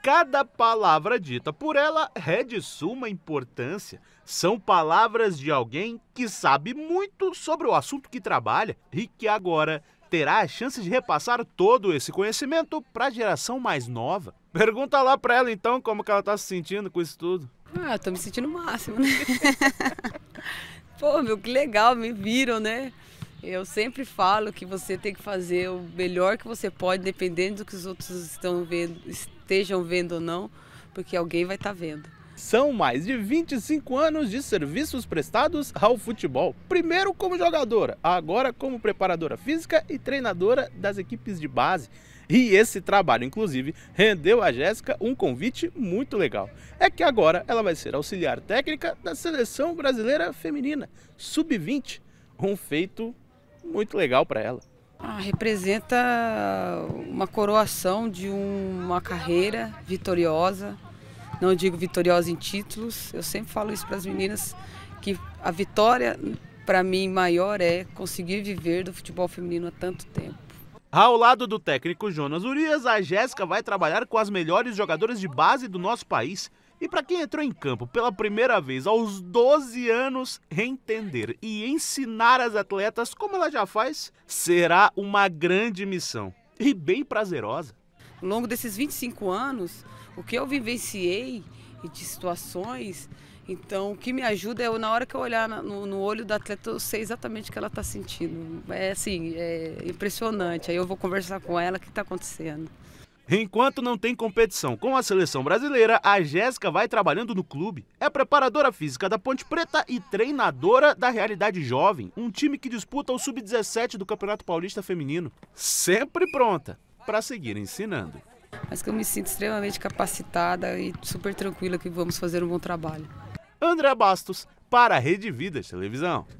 Cada palavra dita por ela é de suma importância. São palavras de alguém que sabe muito sobre o assunto que trabalha e que agora terá a chance de repassar todo esse conhecimento para a geração mais nova. Pergunta lá para ela então como que ela está se sentindo com isso tudo. Ah, tô me sentindo o máximo, né? Pô, meu, que legal, me viram, né? Eu sempre falo que você tem que fazer o melhor que você pode, dependendo do que os outros estão vendo, estejam vendo ou não, porque alguém vai estar tá vendo. São mais de 25 anos de serviços prestados ao futebol. Primeiro como jogadora, agora como preparadora física e treinadora das equipes de base. E esse trabalho, inclusive, rendeu a Jéssica um convite muito legal. É que agora ela vai ser auxiliar técnica da seleção brasileira feminina, sub-20. Um feito muito legal para ela. Ah, representa uma coroação de uma carreira vitoriosa. Não digo vitoriosa em títulos, eu sempre falo isso para as meninas que a vitória para mim maior é conseguir viver do futebol feminino há tanto tempo. Ao lado do técnico Jonas Urias, a Jéssica vai trabalhar com as melhores jogadoras de base do nosso país e para quem entrou em campo pela primeira vez aos 12 anos, entender e ensinar as atletas como ela já faz será uma grande missão e bem prazerosa. Ao longo desses 25 anos, o que eu vivenciei de situações, então o que me ajuda é na hora que eu olhar no, no olho da atleta, eu sei exatamente o que ela está sentindo. É assim, é impressionante. Aí eu vou conversar com ela o que está acontecendo. Enquanto não tem competição com a seleção brasileira, a Jéssica vai trabalhando no clube. É preparadora física da Ponte Preta e treinadora da Realidade Jovem, um time que disputa o sub-17 do Campeonato Paulista Feminino. Sempre pronta para seguir ensinando. Mas que eu me sinto extremamente capacitada e super tranquila que vamos fazer um bom trabalho. André Bastos, para a Rede Vidas Televisão.